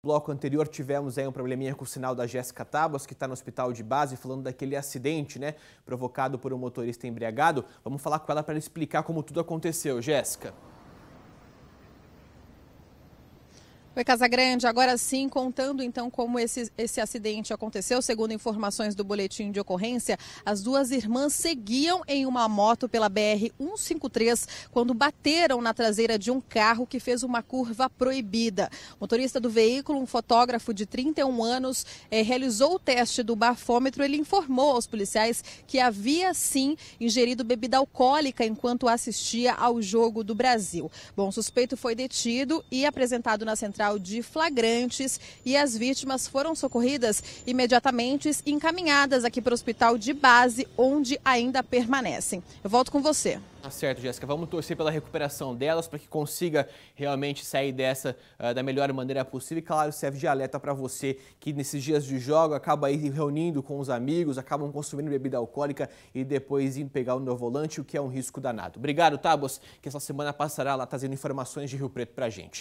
No bloco anterior tivemos aí um probleminha com o sinal da Jéssica Tabas, que está no hospital de base, falando daquele acidente, né, provocado por um motorista embriagado. Vamos falar com ela para explicar como tudo aconteceu, Jéssica. Oi, Grande Agora sim, contando então como esse, esse acidente aconteceu, segundo informações do boletim de ocorrência, as duas irmãs seguiam em uma moto pela BR-153 quando bateram na traseira de um carro que fez uma curva proibida. O motorista do veículo, um fotógrafo de 31 anos, eh, realizou o teste do bafômetro. Ele informou aos policiais que havia sim ingerido bebida alcoólica enquanto assistia ao jogo do Brasil. Bom, o suspeito foi detido e apresentado na central de Flagrantes e as vítimas foram socorridas imediatamente e encaminhadas aqui para o hospital de base, onde ainda permanecem. Eu volto com você. Tá certo, Jéssica. Vamos torcer pela recuperação delas para que consiga realmente sair dessa uh, da melhor maneira possível. E claro, serve de alerta para você que nesses dias de jogo acaba aí reunindo com os amigos, acabam consumindo bebida alcoólica e depois indo pegar o no volante, o que é um risco danado. Obrigado, Tabos, que essa semana passará lá trazendo informações de Rio Preto para gente.